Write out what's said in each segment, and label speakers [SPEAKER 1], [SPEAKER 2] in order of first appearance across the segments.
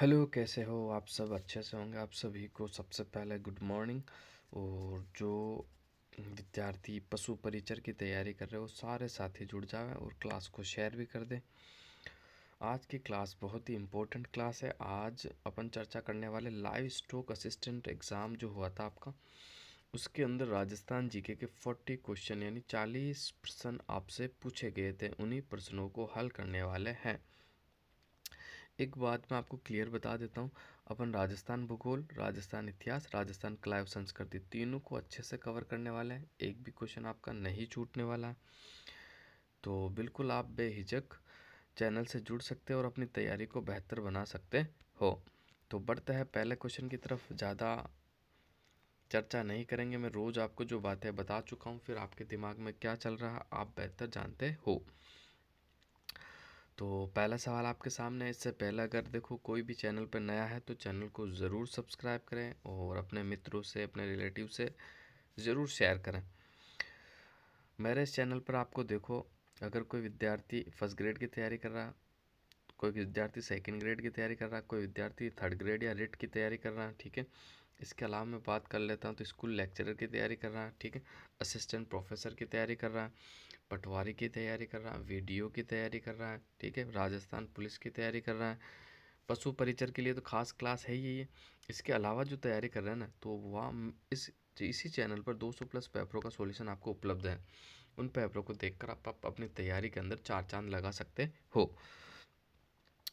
[SPEAKER 1] hello कैसे हो आप सब अच्छे से होंगे आप सभी को सबसे पहले गुड मॉर्निंग और जो विद्यार्थी पशु परिचर की तैयारी कर रहे हो सारे साथी जुड़ जाए और क्लास को शेयर भी कर दें आज की क्लास बहुत ही इम्पोर्टेंट क्लास है आज अपन चर्चा करने वाले लाइव स्टॉक असिस्टेंट एग्ज़ाम जो हुआ था आपका उसके अंदर राजस्थान जीके के फोर्टी क्वेश्चन यानी चालीस प्रश्न आपसे पूछे गए थे उन्हीं प्रश्नों को हल करने वाले हैं एक बात मैं आपको क्लियर बता देता हूँ अपन राजस्थान भूगोल राजस्थान इतिहास राजस्थान कला एवं संस्कृति तीनों को अच्छे से कवर करने वाला है एक भी क्वेश्चन आपका नहीं छूटने वाला है तो बिल्कुल आप बेहिजक चैनल से जुड़ सकते हो और अपनी तैयारी को बेहतर बना सकते हो तो बढ़ते हैं पहले क्वेश्चन की तरफ ज़्यादा चर्चा नहीं करेंगे मैं रोज़ आपको जो बातें बता चुका हूँ फिर आपके दिमाग में क्या चल रहा है आप बेहतर जानते हो तो पहला सवाल आपके सामने है इससे पहले अगर देखो कोई भी चैनल पर नया है तो चैनल को ज़रूर सब्सक्राइब करें और अपने मित्रों से अपने रिलेटिव से ज़रूर शेयर करें मेरे इस चैनल पर आपको देखो अगर कोई विद्यार्थी फर्स्ट ग्रेड की तैयारी कर रहा कोई विद्यार्थी सेकेंड ग्रेड की तैयारी कर रहा कोई विद्यार्थी थर्ड ग्रेड या रिट की तैयारी कर रहा ठीक है इसके अलावा मैं बात कर लेता हूँ तो स्कूल लेक्चरर की तैयारी कर रहा ठीक है असिस्टेंट प्रोफेसर की तैयारी कर रहा पटवारी की तैयारी कर रहा है वीडियो की तैयारी कर रहा है ठीक है राजस्थान पुलिस की तैयारी कर रहा है पशु परिचर के लिए तो खास क्लास है ही ये इसके अलावा जो तैयारी कर रहे हैं ना तो वहाँ इस इसी चैनल पर 200 प्लस पेपरों का सॉल्यूशन आपको उपलब्ध है उन पेपरों को देखकर आप, आप अपनी तैयारी के अंदर चार चांद लगा सकते हो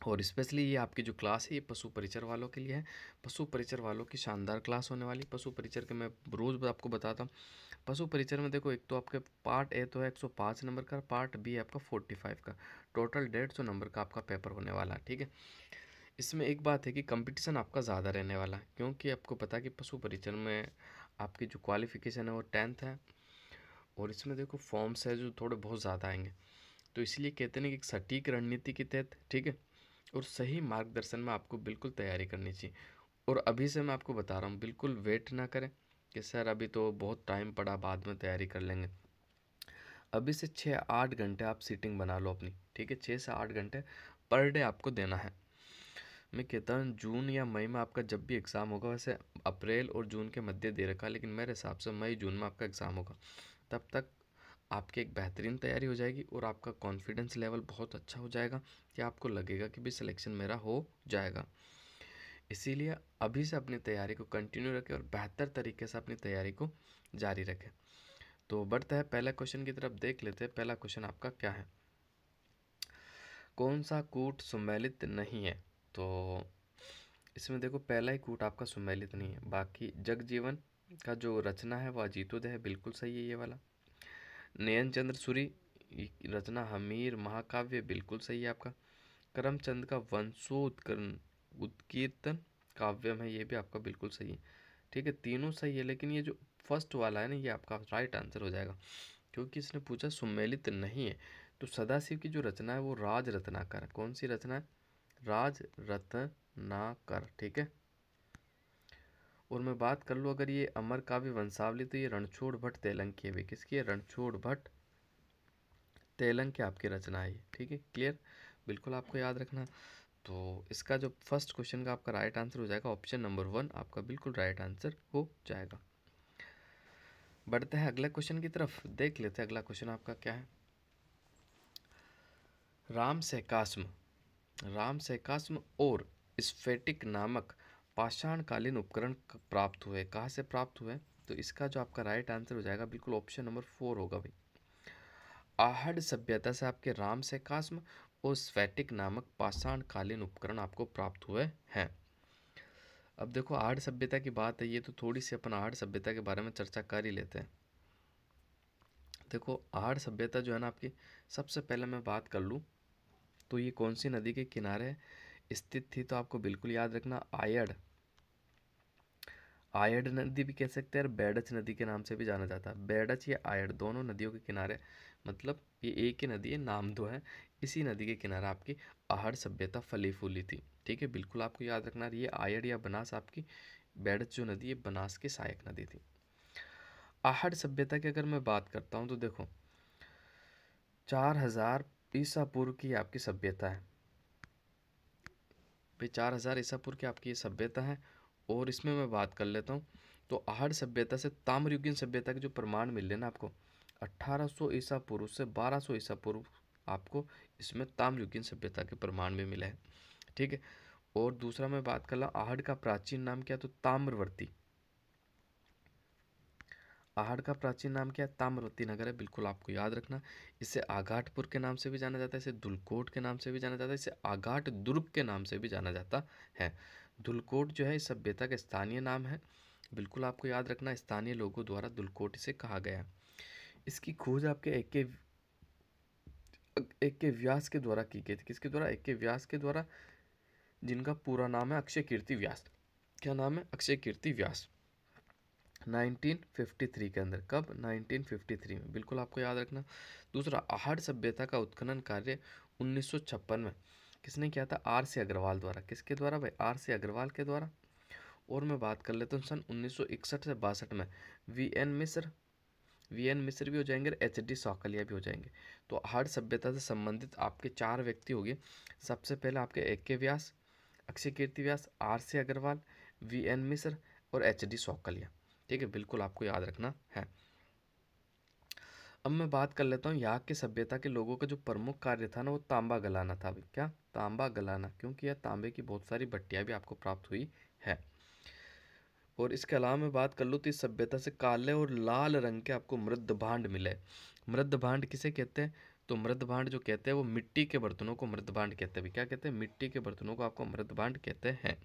[SPEAKER 1] और स्पेशली ये आपकी जो क्लास है ये पशु परिचर वालों के लिए है पशु परिचर वालों की शानदार क्लास होने वाली पशु परिचर के मैं रोज़ आपको बताता हूँ पशु परिचर में देखो एक तो आपके पार्ट ए तो है एक सौ पाँच नंबर का पार्ट बी आपका फोर्टी फाइव का टोटल डेढ़ सौ नंबर का आपका पेपर होने वाला है ठीक है इसमें एक बात है कि कंपटीशन आपका ज़्यादा रहने वाला है क्योंकि आपको पता कि पशु परिचर में आपकी जो क्वालिफिकेशन है वो टेंथ है और इसमें देखो फॉर्म्स है जो थोड़े बहुत ज़्यादा आएंगे तो इसलिए कहते हैं कि एक सटीक रणनीति के तहत ठीक है और सही मार्गदर्शन में आपको बिल्कुल तैयारी करनी चाहिए और अभी से मैं आपको बता रहा हूँ बिल्कुल वेट ना करें कि सर अभी तो बहुत टाइम पड़ा बाद में तैयारी कर लेंगे अभी से छः आठ घंटे आप सीटिंग बना लो अपनी ठीक है छः से आठ घंटे पर डे आपको देना है मैं कहता हूँ जून या मई में आपका जब भी एग्ज़ाम होगा वैसे अप्रैल और जून के मध्य दे रखा लेकिन मेरे हिसाब से मई जून में आपका एग्ज़ाम होगा तब तक आपकी एक बेहतरीन तैयारी हो जाएगी और आपका कॉन्फिडेंस लेवल बहुत अच्छा हो जाएगा कि आपको लगेगा कि भी सिलेक्शन मेरा हो जाएगा इसीलिए अभी से अपनी तैयारी को कंटिन्यू रखें और बेहतर तरीके से अपनी तैयारी को जारी रखें तो बढ़ते हैं पहला क्वेश्चन की तरफ देख लेते हैं पहला क्वेश्चन आपका क्या है कौन सा कूट सुमेलित नहीं है तो इसमें देखो पहला ही कूट आपका सुमेलित नहीं है बाकी जग जीवन का जो रचना है वह अजीतोदय है बिल्कुल सही है ये वाला नयन चंद्र सूरी रचना हमीर महाकाव्य बिल्कुल सही है आपका करमचंद का वंशोत्कर्ण उत्कीर्तन काव्यम है ये भी आपका बिल्कुल सही है ठीक है तीनों सही है लेकिन ये जो फर्स्ट वाला है ना ये आपका राइट आंसर हो जाएगा क्योंकि इसने पूछा सुमेलित नहीं है तो सदाशिव की जो रचना है वो राज रत्नाकर कौन सी रचना है राज रत्नाकर ठीक है और मैं बात कर लूँ अगर ये अमर काव्य वंशावली तो ये रणछोड़ भट्ट तेलंग की है किसकी है रणछोड़ भट्ट तेलंग की आपकी रचना है ठीक है क्लियर बिल्कुल आपको याद रखना तो इसका जो फर्स्ट क्वेश्चन का आपका राइट आंसर हो जाएगा ऑप्शन नंबर वन आपका बिल्कुल राइट आंसर हो जाएगा बढ़ते हैं अगले क्वेश्चन की तरफ देख लेते हैं अगला क्वेश्चन आपका क्या है राम सहकाश्म राम सहकाश्म और स्फेटिक नामक पाषाणकालीन उपकरण प्राप्त हुए कहाँ से प्राप्त हुए तो इसका जो आपका राइट आंसर हो जाएगा बिल्कुल ऑप्शन नंबर फोर होगा भाई आहड सभ्यता से आपके राम सहकाश्म और स्वेटिक नामक पाषाणकालीन उपकरण आपको प्राप्त हुए हैं अब देखो आर्ड सभ्यता की बात है ये तो थोड़ी सी अपन आर्ड सभ्यता के बारे में चर्चा कर ही लेते हैं देखो आर्ड सभ्यता जो है ना आपकी सबसे पहले मैं बात कर लूँ तो ये कौन सी नदी के किनारे स्थित थी तो आपको बिल्कुल याद रखना आयड आयड नदी भी कह सकते हैं और बैडच नदी के नाम से भी जाना जाता है बैडच या आयड दोनों नदियों के किनारे मतलब ये एक ही नदी है नाम दो है इसी नदी के किनारे आपकी आहड़ सभ्यता फली फूली थी ठीक है बिल्कुल आपको याद रखना ये आयड या बनास आपकी बैडच जो नदी है बनास की सहायक नदी थी आहड़ सभ्यता की अगर मैं बात करता हूँ तो देखो चार हज़ार ईसा पूर्व की आपकी सभ्यता है भाई चार हज़ार ईसा पूर्व की आपकी ये सभ्यता है और इसमें मैं बात कर लेता हूँ तो आहड़ सभ्यता से ताम्रयुगीन सभ्यता के जो प्रमाण मिल रहे ना आपको 1800 ईसा पूर्व से 1200 ईसा पूर्व आपको इसमें ताम्रयुगीन सभ्यता के प्रमाण भी मिला है ठीक है और दूसरा मैं बात कर ला आहड़ का प्राचीन नाम क्या तो ताम्रवर्ती आहड़ का प्राचीन नाम क्या है तो ताम्रवती नगर है बिल्कुल आपको याद रखना इसे आघाटपुर के नाम से भी जाना जाता है इसे दुलकोट के नाम से भी जाना जाता है इसे आघाट दुर्ग के नाम से भी जाना जाता है धुलकोट जो है सभ्यता का स्थानीय नाम है बिल्कुल आपको याद रखना स्थानीय लोगों द्वारा धुलकोट इसे कहा गया इसकी खोज आपके एक के एक के व्यास के द्वारा की गई थी किसके द्वारा एक के व्यास के द्वारा जिनका पूरा नाम है अक्षय कीर्ति व्यास क्या नाम है अक्षय कीर्ति व्यास 1953 के अंदर कब 1953 में बिल्कुल आपको याद रखना दूसरा आहड़ सभ्यता का उत्खनन कार्य 1956 में किसने किया था आर सी अग्रवाल द्वारा किसके द्वारा भाई आर सी अग्रवाल के द्वारा और मैं बात कर लेता हूँ सन उन्नीस से बासठ में V N Mishra V N Mishra भी हो जाएंगे एच डी सौकलिया भी हो जाएंगे तो हर सभ्यता से संबंधित आपके चार व्यक्ति होंगे सबसे पहले आपके A K Vyas Akshay Kirti Vyas R C Agrawal V N Mishra और एच डी सौकलिया ठीक है बिल्कुल आपको याद रखना है अब मैं बात कर लेता हूँ याक की सभ्यता के लोगों का जो प्रमुख कार्य था ना वो तांबा गलाना था क्या तांबा गलाना क्योंकि यह तांबे की बहुत सारी भट्टियाँ भी आपको प्राप्त हुई है और इसके अलावा मैं बात कर लूँ तो इस सभ्यता से काले और लाल रंग के आपको मृद भांड मिले मृद भांड किसे कहते हैं तो मृद भांड जो कहते हैं वो मिट्टी के बर्तनों को मृद भांड कहते हैं क्या कहते हैं मिट्टी के बर्तनों को आपको मृद भांड कहते हैं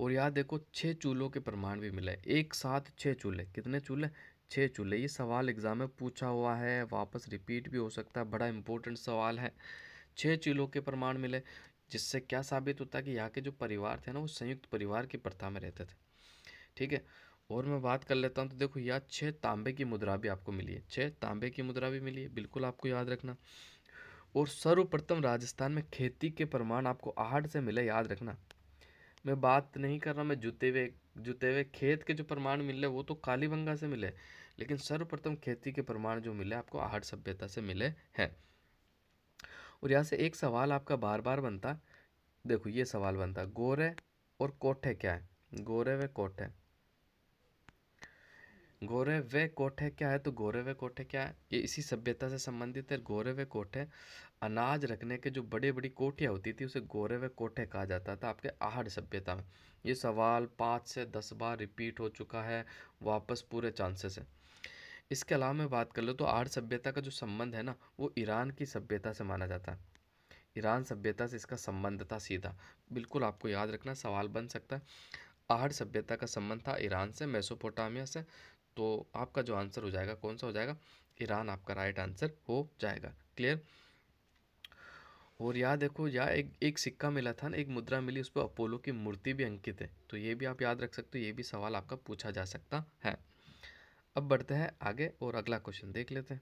[SPEAKER 1] और यहाँ देखो छः चूल्हों के प्रमाण भी मिले एक साथ छः चूल्हे कितने चूल्हे छः चूल्हे ये सवाल एग्ज़ाम में पूछा हुआ है वापस रिपीट भी हो सकता है बड़ा इंपॉर्टेंट सवाल है छः चूल्हों के प्रमाण मिले जिससे क्या साबित होता है कि यहाँ के जो परिवार थे ना वो संयुक्त परिवार की प्रथा में रहते थे ठीक है और मैं बात कर लेता हूँ तो देखो यहाँ छः तांबे की मुद्रा भी आपको मिली है छः तांबे की मुद्रा भी मिली है बिल्कुल आपको याद रखना और सर्वप्रथम राजस्थान में खेती के प्रमाण आपको आहट से मिले याद रखना मैं बात नहीं कर रहा मैं जुते हुए जुते हुए खेत के जो प्रमाण मिले वो तो कालीबंगा से मिले लेकिन सर्वप्रथम खेती के प्रमाण जो मिले आपको आहट सभ्यता से मिले हैं और यहाँ से एक सवाल आपका बार बार बनता देखो ये सवाल बनता गोरे और कोठे क्या है गोरे व कोठे गोरे व कोठे क्या है तो गोरे व कोठे क्या है ये इसी सभ्यता से संबंधित है गोरे व कोठे अनाज रखने के जो बड़े बड़ी कोठियाँ होती थी उसे गोरे व कोठे कहा जाता था आपके आहड़ सभ्यता में ये सवाल पाँच से दस बार रिपीट हो चुका है वापस पूरे चांसेस है इसके अलावा मैं बात कर लूँ तो आहड़ सभ्यता का जो संबंध है ना वो ईरान की सभ्यता से माना जाता है ईरान सभ्यता से इसका संबंध था सीधा बिल्कुल आपको याद रखना सवाल बन सकता है आहड़ सभ्यता का संबंध था ईरान से मेसोपोटामिया से तो आपका जो आंसर हो जाएगा कौन सा हो जाएगा ईरान आपका राइट आंसर हो जाएगा क्लियर और यहाँ देखो यहाँ एक एक सिक्का मिला था ना एक मुद्रा मिली उस पर अपोलो की मूर्ति भी अंकित है तो ये भी आप याद रख सकते हो ये भी सवाल आपका पूछा जा सकता है अब बढ़ते हैं आगे और अगला क्वेश्चन देख लेते हैं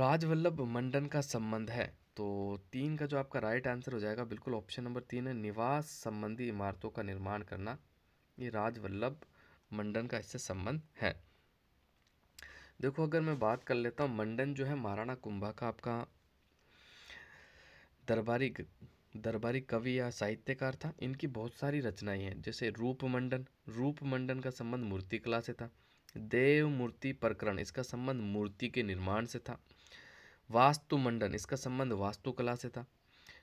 [SPEAKER 1] राजवल्लभ मंडन का संबंध है तो तीन का जो आपका राइट आंसर हो जाएगा बिल्कुल ऑप्शन नंबर तीन है निवास संबंधी इमारतों का निर्माण करना ये राजवल्लभ मंडन का इससे संबंध है देखो अगर मैं बात कर लेता हूँ मंडन जो है महाराणा कुंभा का आपका दरबारी दरबारी कवि या साहित्यकार था इनकी बहुत सारी रचनाएं हैं जैसे रूप मंडन रूप मंडन का संबंध मूर्ति कला से था देव मूर्ति प्रकरण इसका संबंध मूर्ति के निर्माण से था वास्तु मंडन इसका संबंध वास्तुकला से था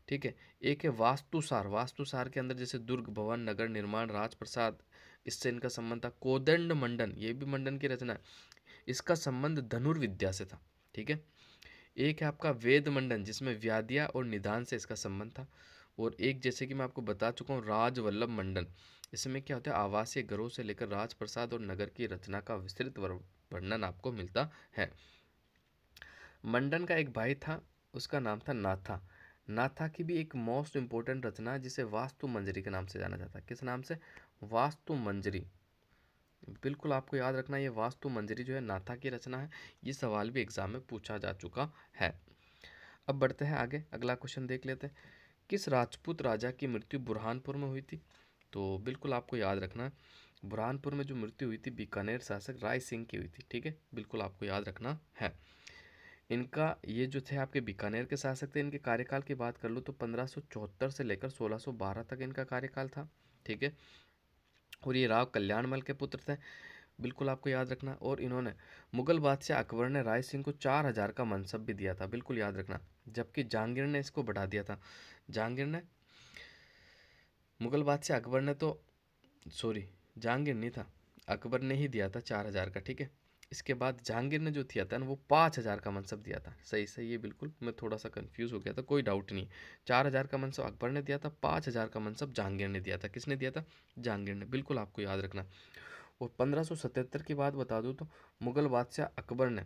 [SPEAKER 1] ठीक है एक है वास्तुसार वास्तुसार के अंदर जैसे दुर्ग भवन नगर निर्माण राजप्रसाद इससे इनका संबंध था कोदंड मंडन ये भी मंडन की रचना है इसका संबंध धनुर्विद्या से था ठीक है एक है आपका वेद मंडन जिसमें व्याधिया और निदान से इसका संबंध था और एक जैसे कि मैं आपको बता चुका हूँ राजवल्लभ मंडन इसमें क्या होता है आवासीय ग्रहों से लेकर राजप्रसाद और नगर की रचना का विस्तृत वर्णन आपको मिलता है मंडन का एक भाई था उसका नाम था नाथा नाथा की भी एक मोस्ट इम्पोर्टेंट रचना जिसे वास्तु मंजरी के नाम से जाना जाता है किस नाम से वास्तु मंजरी बिल्कुल आपको याद रखना ये वास्तु मंजरी जो है नाथा की रचना है ये सवाल भी एग्ज़ाम में पूछा जा चुका है अब बढ़ते हैं आगे अगला क्वेश्चन देख लेते हैं किस राजपूत राजा की मृत्यु बुरहानपुर में हुई थी तो बिल्कुल आपको याद रखना है बुरहानपुर में जो मृत्यु हुई थी बीकानेर शासक राय सिंह की हुई थी ठीक है बिल्कुल आपको याद रखना है इनका ये जो थे आपके बीकानेर के शासक थे इनके कार्यकाल की बात कर लूँ तो पंद्रह से लेकर सोलह तक इनका कार्यकाल था ठीक है और ये राव कल्याणमल के पुत्र थे बिल्कुल आपको याद रखना और इन्होंने मुगल बादशाह अकबर ने राय सिंह को चार हज़ार का मनसब भी दिया था बिल्कुल याद रखना जबकि जहांगीर ने इसको बढ़ा दिया था जहांगीर ने मुगल बादशाह अकबर ने तो सॉरी जहांगीर नहीं था अकबर ने ही दिया था चार हज़ार का ठीक है इसके बाद जहांगीर ने जो दिया था ना वो पाँच हज़ार का मनसब दिया था सही सही ये बिल्कुल मैं थोड़ा सा कंफ्यूज हो गया था कोई डाउट नहीं चार हज़ार का मनसब अकबर ने दिया था पाँच हज़ार का मनसब जहांगीर ने दिया था किसने दिया था जहांगीर ने बिल्कुल आपको याद रखना और पंद्रह की बात बता दूँ तो मुग़ल बादशाह अकबर ने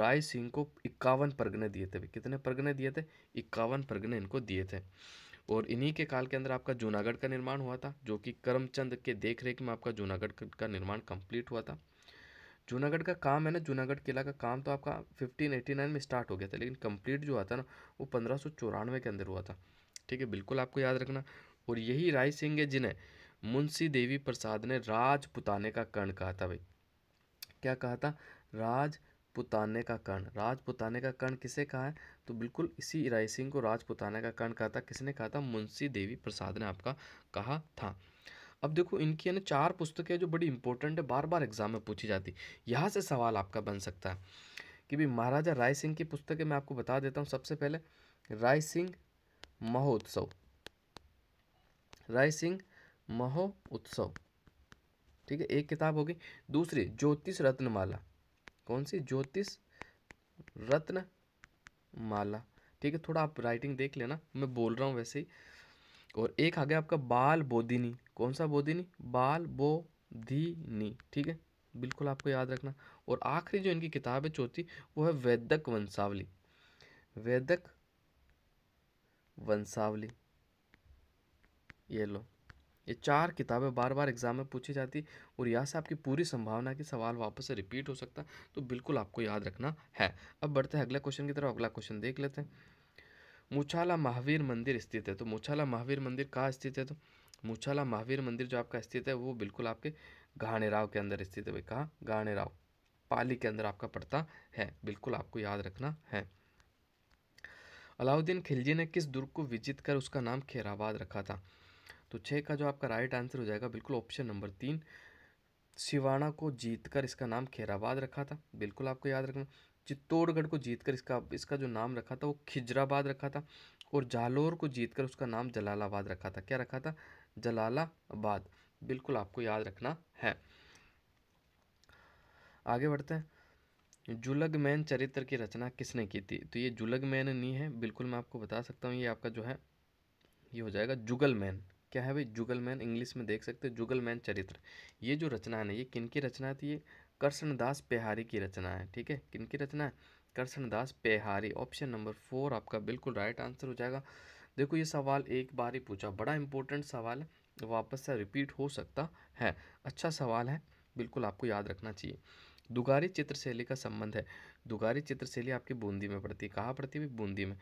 [SPEAKER 1] राय सिंह को इक्यावन परगने दिए थे कितने परगने दिए थे इक्यावन परगने इनको दिए थे और इन्हीं के काल के अंदर आपका जूनागढ़ का निर्माण हुआ था जो कि करमचंद के देखरेख में आपका जूनागढ़ का निर्माण कंप्लीट हुआ था जूनागढ़ का काम है ना जूनागढ़ किला का काम तो आपका 1589 में स्टार्ट हो गया था लेकिन कंप्लीट जो हुआ था ना वो पंद्रह के अंदर हुआ था ठीक है बिल्कुल आपको याद रखना और यही राय सिंह है जिन्हें मुंशी देवी प्रसाद ने राजपुताने का कर्ण कहा था भाई क्या कहा था राजपुताने का कर्ण राजपुताने का कर्ण किसे कहा है तो बिल्कुल इसी राय सिंह को राजपुताने का कर्ण कहा था किसने कहा था मुंशी देवी प्रसाद ने आपका कहा था अब देखो इनकी यानी चार पुस्तकें जो बड़ी इंपॉर्टेंट है बार बार एग्जाम में पूछी जाती यहाँ से सवाल आपका बन सकता है कि भाई महाराजा राय सिंह की पुस्तकें मैं आपको बता देता हूँ सबसे पहले राय सिंह महोत्सव राय सिंह महो उत्सव ठीक है एक किताब होगी दूसरी ज्योतिष रत्नमाला कौन सी ज्योतिष रत्न माला ठीक है थोड़ा आप राइटिंग देख लेना मैं बोल रहा हूँ वैसे ही और एक आ गया आपका बाल बोधिनी कौन सा बोधिनी बाल बोधिनी ठीक है बिल्कुल आपको याद रखना और आखिरी जो इनकी किताब है चौथी वो है वैदक वंशावली वैदक वंशावली ये लो ये चार किताबें बार बार एग्जाम में पूछी जाती और यहाँ से आपकी पूरी संभावना की सवाल वापस से रिपीट हो सकता तो बिल्कुल आपको याद रखना है अब बढ़ते हैं अगला क्वेश्चन की तरफ अगला क्वेश्चन देख लेते हैं मुछाला महावीर मंदिर स्थित है तो मुछाला महावीर मंदिर कहाँ स्थित है तो मुछाला महावीर मंदिर जो आपका स्थित है वो बिल्कुल आपके घाणेराव के अंदर स्थित है भाई कहाँ घाणेराव पाली के अंदर आपका पड़ता है बिल्कुल आपको याद रखना है अलाउद्दीन खिलजी ने किस दुर्ग को विजित कर उसका नाम खेराबाद रखा था तो छः का जो आपका राइट आंसर हो जाएगा बिल्कुल ऑप्शन नंबर तीन सिवाना को जीतकर इसका नाम खेराबाद रखा था बिल्कुल आपको याद रखना चित्तौड़गढ़ को जीतकर इसका इसका जो नाम रखा था वो खिजराबाद रखा था और जालौर को जीतकर उसका नाम जलालाबाद रखा था क्या रखा था जलालाबाद बिल्कुल आपको याद रखना है आगे बढ़ते हैं जुलगमैन चरित्र की रचना किसने की थी तो ये जुलगमैन नहीं है बिल्कुल मैं आपको बता सकता हूँ ये आपका जो है ये हो जाएगा जुगलमैन क्या है भाई जुगलमैन इंग्लिश में देख सकते हैं जुगलमैन चरित्र ये जो रचना है ना ये किन की रचना थी ये कृष्णदास पेहारी की रचना है ठीक है किन की रचना है Krishnadas Pehari option number four आपका बिल्कुल राइट आंसर हो जाएगा देखो ये सवाल एक बार ही पूछा बड़ा इंपॉर्टेंट सवाल है वापस से रिपीट हो सकता है अच्छा सवाल है बिल्कुल आपको याद रखना चाहिए दुगारी चित्रशैली का संबंध है दुगारी चित्रशैली आपकी बूंदी में पड़ती है कहाँ पड़ती है बूंदी में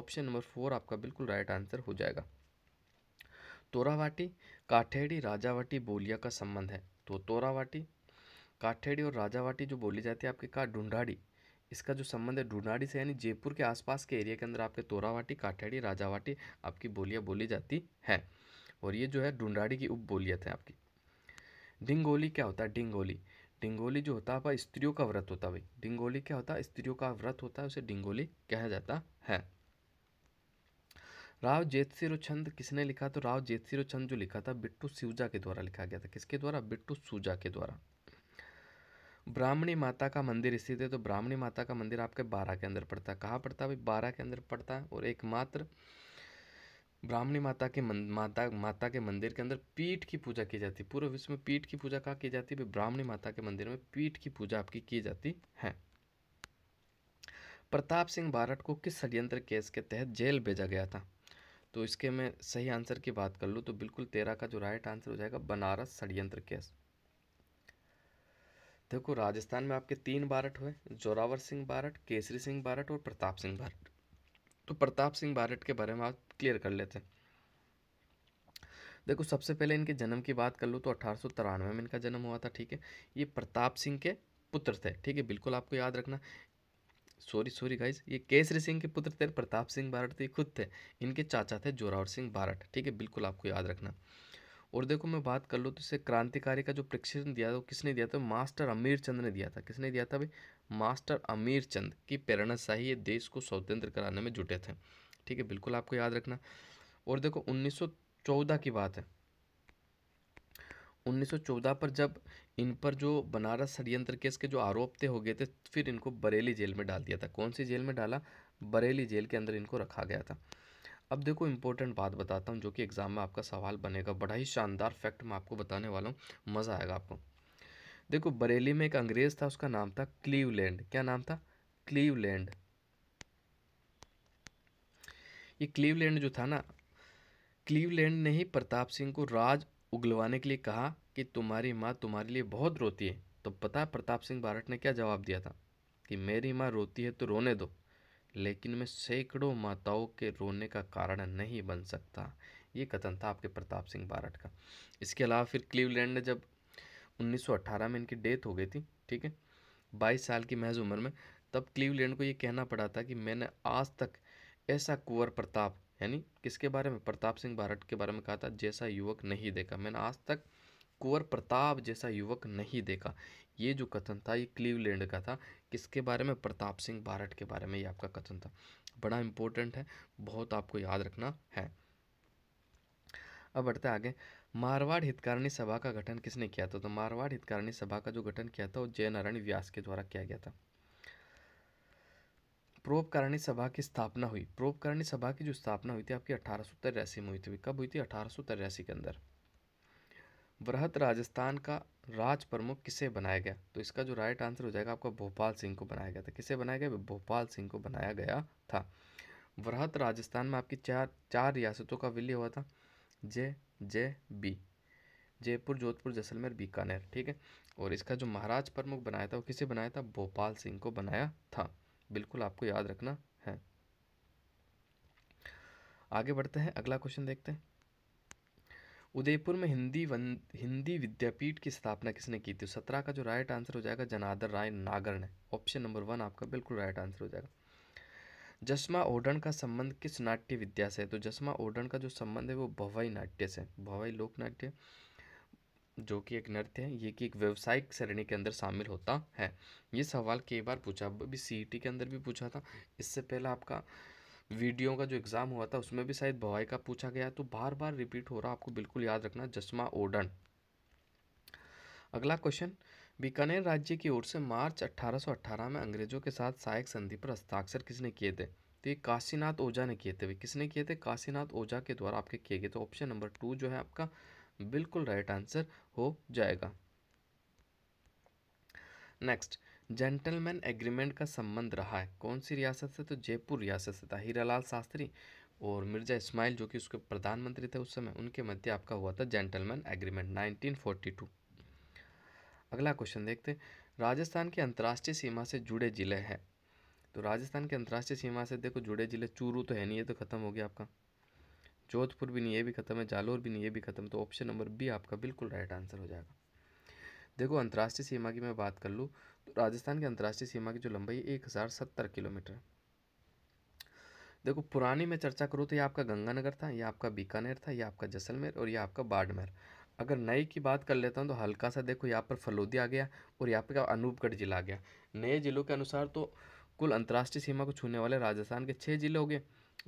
[SPEAKER 1] ऑप्शन नंबर फोर आपका बिल्कुल राइट आंसर हो जाएगा तोरावाटी काठेड़ी राजावाटी बोलिया का संबंध है तो तोरावाटी काठेड़ी और राजावाटी जो बोली जाती है आपके कहा ढूंढाड़ी इसका जो संबंध है ढूंढाड़ी से यानी जयपुर के आसपास के एरिया के अंदर आपके तोरावाटी काठेड़ी राजावाटी आपकी बोलियाँ बोली जाती है और ये जो है ढूंढाड़ी की उप बोलियत है आपकी डिंगोली क्या होता है डिंगोली डिंगोली जो होता है स्त्रियों का व्रत होता है भाई डिंगोली क्या होता है स्त्रियों का व्रत होता है उसे डिंगोली कहा जाता है राव जेतसिरो छंद किसने लिखा तो राव जेतसिरो छंद जो लिखा था बिट्टू सूजा के द्वारा लिखा गया था किसके द्वारा बिट्टू सूजा के द्वारा ब्राह्मणी माता का मंदिर स्थित है तो ब्राह्मणी माता का मंदिर आपके बारह के अंदर पड़ता है कहाँ पड़ता है भाई बारह के अंदर पड़ता है और एकमात्र ब्राह्मणी माता के मन, माता माता के मंदिर के अंदर पीठ की पूजा की जाती है पूरे विश्व में पीठ की पूजा कहाँ की जाती है ब्राह्मणी माता के मंदिर में पीठ की पूजा आपकी की जाती है प्रताप सिंह बारट को किस षड्यंत्र केस के तहत जेल भेजा गया था तो इसके मैं सही आंसर की बात कर लूँ तो बिल्कुल तेरह का जो राइट आंसर हो जाएगा बनारस षड्यंत्र केस देखो राजस्थान में आपके तीन बारट हुए जोरावर सिंह बारट केसरी सिंह बारट और प्रताप सिंह बारट तो प्रताप सिंह बारट के बारे में आप क्लियर कर लेते हैं देखो सबसे पहले इनके जन्म की बात कर लूँ तो अठारह में इनका जन्म हुआ था ठीक है ये प्रताप सिंह के पुत्र थे ठीक है बिल्कुल आपको याद रखना सॉरी सॉरी गाइज ये केसरी सिंह के पुत्र थे प्रताप सिंह बारट थे खुद थे इनके चाचा थे जोरावर सिंह बारट ठीक है बिल्कुल आपको याद रखना और देखो मैं बात कर लूँ तो इसे क्रांतिकारी का जो प्रशिक्षण दिया था किसने दिया था मास्टर अमीर चंद ने दिया था किसने दिया था भाई मास्टर अमीर चंद की प्रेरणाशाही ये देश को स्वतंत्र कराने में जुटे थे ठीक है बिल्कुल आपको याद रखना और देखो 1914 की बात है 1914 पर जब इन पर जो बनारस षडयंत्र केस के जो आरोप थे हो गए थे फिर इनको बरेली जेल में डाल दिया था कौन सी जेल में डाला बरेली जेल के अंदर इनको रखा गया था अब देखो इंपॉर्टेंट बात बताता हूँ जो कि एग्ज़ाम में आपका सवाल बनेगा बड़ा ही शानदार फैक्ट मैं आपको बताने वाला हूँ मज़ा आएगा आपको देखो बरेली में एक अंग्रेज़ था उसका नाम था क्लीवलैंड क्या नाम था क्लीवलैंड ये क्लीवलैंड जो था ना क्लीवलैंड ने ही प्रताप सिंह को राज उगलवाने के लिए कहा कि तुम्हारी माँ तुम्हारे लिए बहुत रोती है तो पता प्रताप सिंह भारत ने क्या जवाब दिया था कि मेरी माँ रोती है तो रोने दो लेकिन मैं सैकड़ों माताओं के रोने का कारण नहीं बन सकता ये कथन था आपके प्रताप सिंह बारट का इसके अलावा फिर क्लीवलैंड ने जब 1918 में इनकी डेथ हो गई थी ठीक है 22 साल की महज उम्र में तब क्लीवलैंड को ये कहना पड़ा था कि मैंने आज तक ऐसा कुंवर प्रताप यानी किसके बारे में प्रताप सिंह बारठ के बारे में कहा था जैसा युवक नहीं देखा मैंने आज तक कुंवर प्रताप जैसा युवक नहीं देखा ये जो कथन था ये क्लीवलैंड का था किसके बारे में प्रताप सिंह बारट के बारे में ये आपका कथन था बड़ा इंपॉर्टेंट है बहुत आपको याद रखना है अब बढ़ते आगे मारवाड़ हितकारिणी सभा का गठन किसने किया था तो मारवाड़ हितकारिणी सभा का जो गठन किया था वो जय नारायण व्यास के द्वारा किया गया था प्रोपकारिणी सभा की स्थापना हुई प्रोपकारिणी सभा की जो स्थापना हुई थी आपकी अठारह में हुई थी कब हुई थी अठारह के अंदर बृहत राजस्थान का राज प्रमुख किसे बनाया गया तो इसका जो राइट आंसर हो जाएगा आपका भोपाल सिंह को बनाया गया था किसे बनाया गया भोपाल सिंह को बनाया गया था वृहत राजस्थान में आपकी चार चार रियासतों का विलय हुआ था J J B Jaipur Jodhpur Jaisalmer Bikaner ठीक है और इसका जो महाराज प्रमुख बनाया था वो किसे बनाया था भोपाल सिंह को बनाया था बिल्कुल आपको याद रखना है आगे बढ़ते हैं अगला क्वेश्चन देखते हैं उदयपुर में हिंदी वन हिंदी विद्यापीठ की स्थापना किसने की थी सत्रह का जो राइट आंसर हो जाएगा जनादर राय नागर ने ऑप्शन नंबर वन आपका बिल्कुल राइट आंसर हो जाएगा जस्मा ओडन का संबंध किस नाट्य विद्या से है तो जस्मा ओडन का जो संबंध है वो भवई नाट्य से भवई लोक नाट्य जो कि एक नृत्य है ये कि एक व्यवसायिक श्रेणी के अंदर शामिल होता है ये सवाल कई बार पूछा अभी सी e के अंदर भी पूछा था इससे पहले आपका वीडियो का जो एग्ज़ाम हुआ था उसमें भी शायद भवाई का पूछा गया तो बार बार रिपीट हो रहा आपको बिल्कुल याद रखना जस्मा ओडन अगला क्वेश्चन बीकानेर राज्य की ओर से मार्च 1818 में अंग्रेजों के साथ सहायक संधि पर हस्ताक्षर किसने किए थे तो ये काशीनाथ ओझा ने किए थे किसने किए थे काशीनाथ ओझा के द्वारा आपके किए गए तो ऑप्शन नंबर टू जो है आपका बिल्कुल राइट आंसर हो जाएगा नेक्स्ट जेंटलमैन एग्रीमेंट का संबंध रहा है कौन सी रियासत से तो जयपुर रियासत से था हीरालाल शास्त्री और मिर्जा इस्माइल जो कि उसके प्रधानमंत्री थे उस समय उनके मध्य आपका हुआ था जेंटलमैन एग्रीमेंट 1942 अगला क्वेश्चन देखते राजस्थान की अंतर्राष्ट्रीय सीमा से जुड़े जिले हैं तो राजस्थान की अंतर्राष्ट्रीय सीमा से देखो जुड़े जिले चूरू तो है नहीं ये तो खत्म हो गया आपका जोधपुर भी नहीं ये भी खत्म है जालोर भी नहीं ये भी खत्म तो ऑप्शन नंबर बी आपका बिल्कुल राइट आंसर हो जाएगा देखो अंतर्राष्ट्रीय सीमा की मैं बात कर लूँ राजस्थान की अंतर्राष्ट्रीय सीमा की जो लंबाई है एक हज़ार सत्तर किलोमीटर देखो पुरानी में चर्चा करूँ तो ये आपका गंगानगर था यह आपका बीकानेर था यह आपका जैसलमेर और यह आपका बाड़मेर अगर नई की बात कर लेता हूँ तो हल्का सा देखो यहाँ पर फलोदी आ गया और यहाँ पर अनूपगढ़ जिला आ गया नए ज़िलों के अनुसार तो कुल अंतर्राष्ट्रीय सीमा को छूने वाले राजस्थान के छः ज़िले हो गए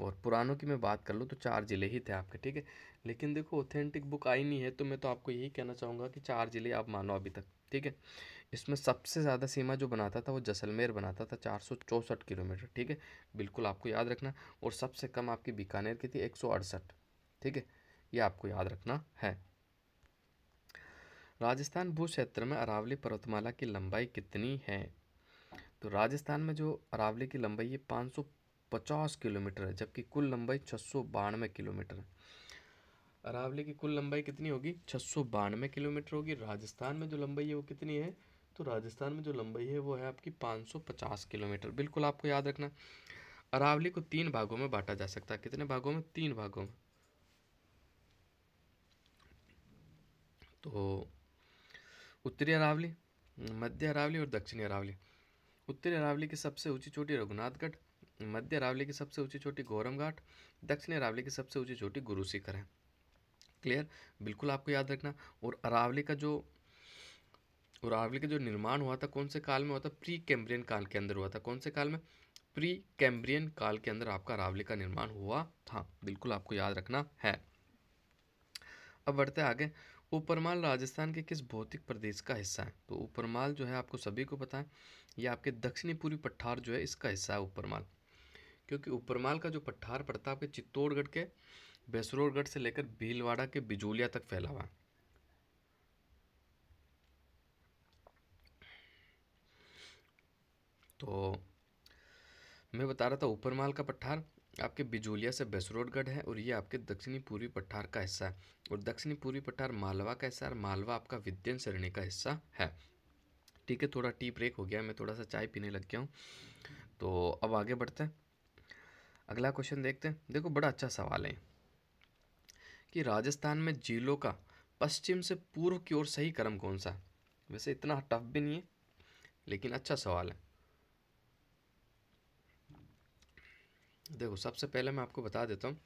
[SPEAKER 1] और पुरानों की मैं बात कर लूँ तो चार ज़िले ही थे आपके ठीक है लेकिन देखो ऑथेंटिक बुक आई नहीं है तो मैं तो आपको यही कहना चाहूँगा कि चार ज़िले आप मानो अभी तक ठीक है इसमें सबसे ज़्यादा सीमा जो बनाता था वो जैसलमेर बनाता था चार सौ चौंसठ किलोमीटर ठीक है बिल्कुल आपको याद रखना और सबसे कम आपकी बीकानेर की थी एक सौ अड़सठ ठीक है ये आपको याद रखना है राजस्थान भू क्षेत्र में अरावली पर्वतमाला की लंबाई कितनी है तो राजस्थान में जो अरावली की लंबाई है पाँच सौ पचास किलोमीटर है जबकि कुल लंबाई छः सौ बानवे किलोमीटर है अरावली की कुल लंबाई कितनी होगी छः सौ बानवे किलोमीटर होगी राजस्थान में जो लंबाई है वो कितनी है तो राजस्थान में जो लंबाई है वो है आपकी 550 किलोमीटर बिल्कुल आपको याद रखना अरावली को तीन भागों में बांटा जा सकता है कितने भागों में तीन भागों में तो उत्तरी अरावली मध्य अरावली और दक्षिणी अरावली उत्तरी अरावली की सबसे ऊंची चोटी रघुनाथगढ़ मध्य अरावली की सबसे ऊंची चोटी गौरम घाट दक्षिणी अरावली की सबसे ऊंची चोटी गुरुशिखर है क्लियर बिल्कुल आपको याद रखना और अरावली का जो और आरवली का जो निर्माण हुआ था कौन से काल में हुआ था प्री कैम्ब्रियन काल के अंदर हुआ था कौन से काल में प्री कैम्ब्रियन काल के अंदर आपका रावली का निर्माण हुआ था बिल्कुल आपको याद रखना है अब बढ़ते आगे ऊपरमाल राजस्थान के किस भौतिक प्रदेश का हिस्सा है तो ऊपरमाल जो है आपको सभी को पता है ये आपके दक्षिणी पूर्वी पठार जो है इसका हिस्सा है ऊपरमाल क्योंकि ऊपरमाल का जो पठार पड़ता है आपके चित्तौड़गढ़ के बैसरोड़गढ़ से लेकर भीलवाड़ा के बिजोलिया तक फैला हुआ है तो मैं बता रहा था ऊपरमाल का पठार आपके बिजोलिया से बेसरोडगढ़ है और ये आपके दक्षिणी पूर्वी पठार का हिस्सा है और दक्षिणी पूर्वी पठार मालवा का हिस्सा और मालवा आपका विद्यन श्रेणी का हिस्सा है ठीक है थोड़ा टी ब्रेक हो गया मैं थोड़ा सा चाय पीने लग गया हूँ तो अब आगे बढ़ते हैं अगला क्वेश्चन देखते हैं देखो बड़ा अच्छा सवाल है कि राजस्थान में जिलों का पश्चिम से पूर्व की ओर सही क्रम कौन सा है वैसे इतना टफ भी नहीं है लेकिन अच्छा सवाल है देखो सबसे पहले मैं आपको बता देता हूँ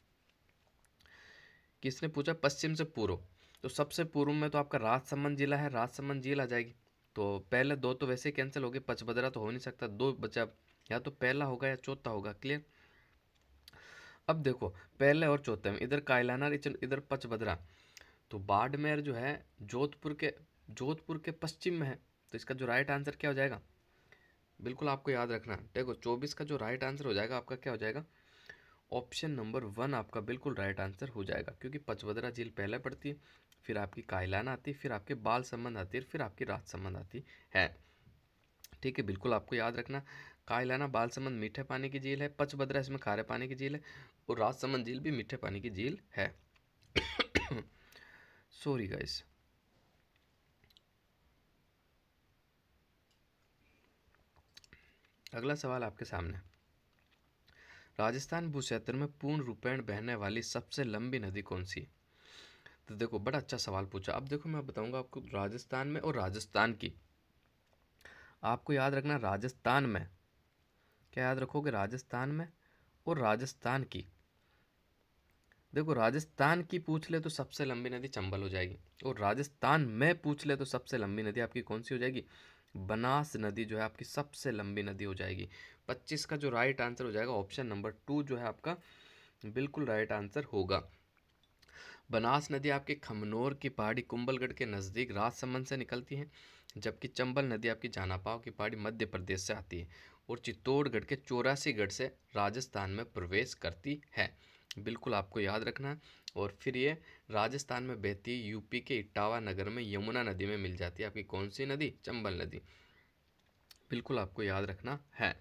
[SPEAKER 1] किसने पूछा पश्चिम से पूर्व तो सबसे पूर्व में तो आपका राजसमंद जिला है राजसमंद जिला आ जाएगी तो पहले दो तो वैसे कैंसिल हो गए पचभद्रा तो हो नहीं सकता दो बचा या तो पहला होगा या चौथा होगा क्लियर अब देखो पहले और चौथे में इधर कायलाना इधर पचभद्रा तो बाड़मेर जो है जोधपुर के जोधपुर के पश्चिम में है तो इसका जो राइट आंसर क्या हो जाएगा बिल्कुल आपको याद रखना देखो चौबीस का जो राइट आंसर हो जाएगा आपका क्या हो जाएगा ऑप्शन नंबर वन आपका बिल्कुल राइट आंसर हो जाएगा क्योंकि पचवदरा झील पहले पड़ती है फिर आपकी कायलाना आती है फिर आपके बाल संबंध आती है फिर आपकी रात संबंध आती है ठीक है बिल्कुल आपको याद रखना कायलाना बाल संबंध मीठे पानी की झील है पचभद्रा इसमें खारे पानी की झील है और रात संबंध झील भी मीठे पानी की झील है सॉरी गाइस अगला सवाल आपके सामने राजस्थान भू क्षेत्र में पूर्ण रूपेण बहने वाली सबसे लंबी नदी कौन सी है तो देखो बड़ा अच्छा सवाल पूछा अब देखो मैं बताऊंगा आपको राजस्थान में और राजस्थान की आपको याद रखना राजस्थान में क्या याद रखोगे राजस्थान में और राजस्थान की देखो राजस्थान की पूछ ले तो सबसे लंबी नदी चंबल हो जाएगी और राजस्थान में पूछ ले तो सबसे लंबी नदी आपकी कौन सी हो जाएगी बनास नदी जो है आपकी सबसे लंबी नदी हो जाएगी 25 का जो राइट आंसर हो जाएगा ऑप्शन नंबर टू जो है आपका बिल्कुल राइट आंसर होगा बनास नदी आपके खमनोर की पहाड़ी कुंबलगढ़ के नज़दीक राजसमंद से निकलती है जबकि चंबल नदी आपकी जानापाव की पहाड़ी मध्य प्रदेश से आती है और चित्तौड़गढ़ के चौरासीगढ़ से राजस्थान में प्रवेश करती है बिल्कुल आपको याद रखना और फिर ये राजस्थान में बहती है यूपी के इटावा नगर में यमुना नदी में मिल जाती है आपकी कौन सी नदी चंबल नदी बिल्कुल आपको याद रखना है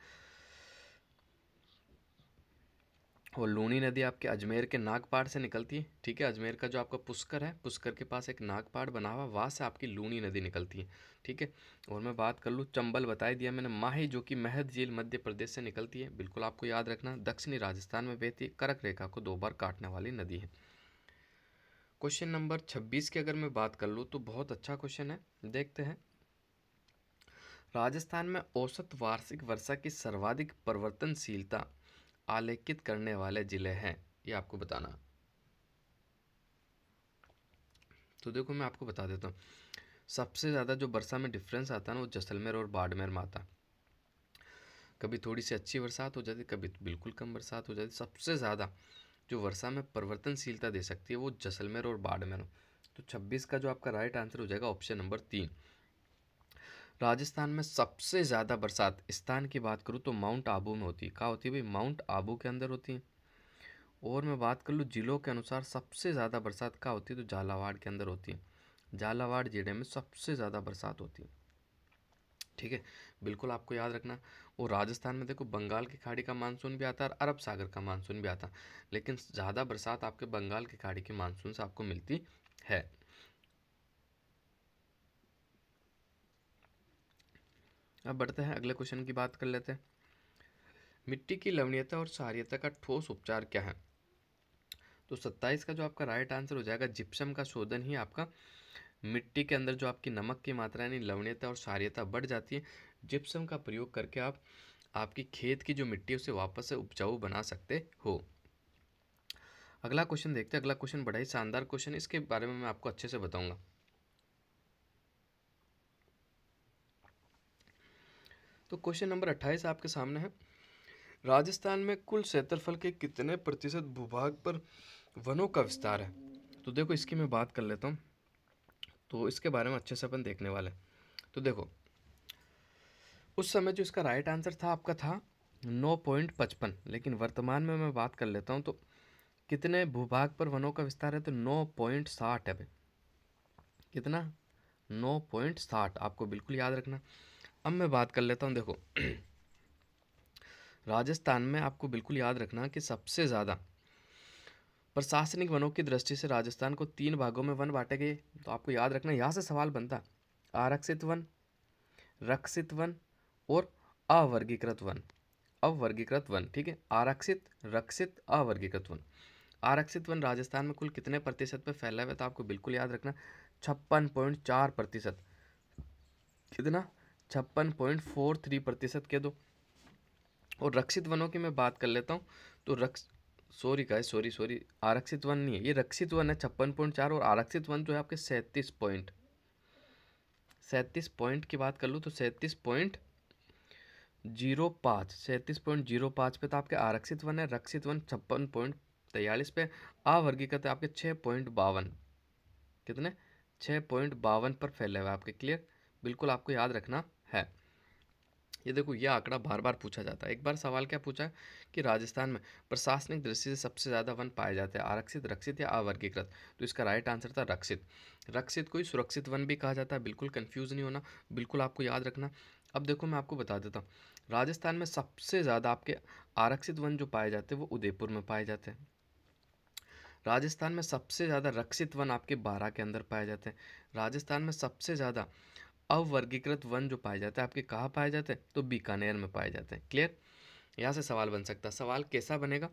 [SPEAKER 1] और लूणी नदी आपके अजमेर के नागपाड़ से निकलती है ठीक है अजमेर का जो आपका पुष्कर है पुष्कर के पास एक नागपाड़ बना हुआ वहाँ से आपकी लूणी नदी निकलती है ठीक है और मैं बात कर लूँ चंबल बताई दिया मैंने माही जो कि महद झील मध्य प्रदेश से निकलती है बिल्कुल आपको याद रखना दक्षिणी राजस्थान में बहती करक रेखा को दो बार काटने वाली नदी है क्वेश्चन नंबर छब्बीस की अगर मैं बात कर लूँ तो बहुत अच्छा क्वेश्चन है देखते हैं राजस्थान में औसत वार्षिक वर्षा की सर्वाधिक परिवर्तनशीलता आलेखित करने वाले ज़िले हैं ये आपको बताना तो देखो मैं आपको बता देता हूँ सबसे ज़्यादा जो वर्षा में डिफरेंस आता है ना वो जैसलमेर और बाड़मेर में आता कभी थोड़ी सी अच्छी बरसात हो जाती कभी बिल्कुल कम बरसात हो जाती सबसे ज़्यादा जो वर्षा में परिवर्तनशीलता दे सकती है वो जैसलमेर और बाड़मेर तो छब्बीस का जो आपका राइट आंसर हो जाएगा ऑप्शन नंबर तीन राजस्थान में सबसे ज़्यादा बरसात स्थान की बात करूँ तो माउंट आबू में होती है कहाँ होती है भाई माउंट आबू के अंदर होती है और मैं बात कर लूँ ज़िलों के अनुसार सबसे ज़्यादा बरसात कहाँ होती है तो झालावाड़ के अंदर होती है झालावाड़ जिले में सबसे ज़्यादा बरसात होती है ठीक है बिल्कुल आपको याद रखना और राजस्थान में देखो बंगाल की खाड़ी का मानसून भी आता है और अरब सागर का मानसून भी आता लेकिन ज़्यादा बरसात आपके बंगाल की खाड़ी के मानसून से आपको मिलती है अब बढ़ते हैं अगले क्वेश्चन की बात कर लेते हैं मिट्टी की लवणीयता और क्षारियता का ठोस उपचार क्या है तो सत्ताईस का जो आपका राइट आंसर हो जाएगा जिप्सम का शोधन ही आपका मिट्टी के अंदर जो आपकी नमक की मात्रा यानी लवणीयता और क्षारियता बढ़ जाती है जिप्सम का प्रयोग करके आप आपकी खेत की जो मिट्टी है उसे वापस से उपजाऊ बना सकते हो अगला क्वेश्चन देखते हैं अगला क्वेश्चन बड़ा ही शानदार क्वेश्चन इसके बारे में मैं आपको अच्छे से बताऊंगा तो क्वेश्चन नंबर अट्ठाईस आपके सामने है राजस्थान में कुल क्षेत्रफल के कितने प्रतिशत भूभाग पर वनों का विस्तार है तो देखो इसकी मैं बात कर लेता हूँ तो इसके बारे में अच्छे से अपन देखने वाले हैं तो देखो उस समय जो इसका राइट आंसर था आपका था नौ पॉइंट पचपन लेकिन वर्तमान में मैं बात कर लेता हूँ तो कितने भूभाग पर वनों का विस्तार है तो नौ पॉइंट साठ है कितना नौ पॉइंट साठ आपको बिल्कुल याद रखना अब मैं बात कर लेता हूँ देखो राजस्थान में आपको बिल्कुल याद रखना कि सबसे ज़्यादा प्रशासनिक वनों की दृष्टि से राजस्थान को तीन भागों में वन बांटे गए तो आपको याद रखना यहाँ से सवाल बनता आरक्षित वन रक्षित वन और अवर्गीकृत वन अवर्गीकृत वन ठीक है आरक्षित रक्षित अवर्गीकृत वन आरक्षित वन राजस्थान में कुल कितने प्रतिशत पर फैला हुआ है तो आपको बिल्कुल याद रखना छप्पन पॉइंट चार प्रतिशत कितना छप्पन पॉइंट फोर थ्री प्रतिशत कह दो और रक्षित वनों की मैं बात कर लेता हूँ तो रक्ष सॉरी का सॉरी सॉरी आरक्षित वन नहीं है ये रक्षित वन है छप्पन पॉइंट चार और आरक्षित वन जो है आपके सैंतीस पॉइंट सैंतीस पॉइंट की बात कर लूँ तो सैंतीस पॉइंट जीरो पाँच सैंतीस पॉइंट जीरो पाँच पे तो आपके आरक्षित वन है रक्षित वन छप्पन पॉइंट तैयालीस पे अवर्गीकृत है आपके छः पॉइंट बावन कितने छः पॉइंट बावन पर फैले हुए आपके क्लियर बिल्कुल आपको याद रखना है ये देखो ये आंकड़ा बार बार पूछा जाता है एक बार सवाल क्या पूछा कि राजस्थान में प्रशासनिक दृष्टि से सबसे ज़्यादा वन पाए जाते हैं आरक्षित रक्षित या अवर्गीकृत तो इसका राइट आंसर था रक्षित रक्षित कोई सुरक्षित वन भी कहा जाता है बिल्कुल कन्फ्यूज़ नहीं होना बिल्कुल आपको याद रखना अब देखो मैं आपको बता देता हूँ राजस्थान में सबसे ज़्यादा आपके आरक्षित वन जो पाए जाते हैं वो उदयपुर में पाए जाते हैं राजस्थान में सबसे ज़्यादा रक्षित वन आपके बारह के अंदर पाए जाते हैं राजस्थान में सबसे ज़्यादा अवर्गीकृत वन जो पाए जाते हैं आपके कहाँ पाए जाते हैं तो बीकानेर में पाए जाते हैं क्लियर यहाँ से सवाल बन सकता है सवाल कैसा बनेगा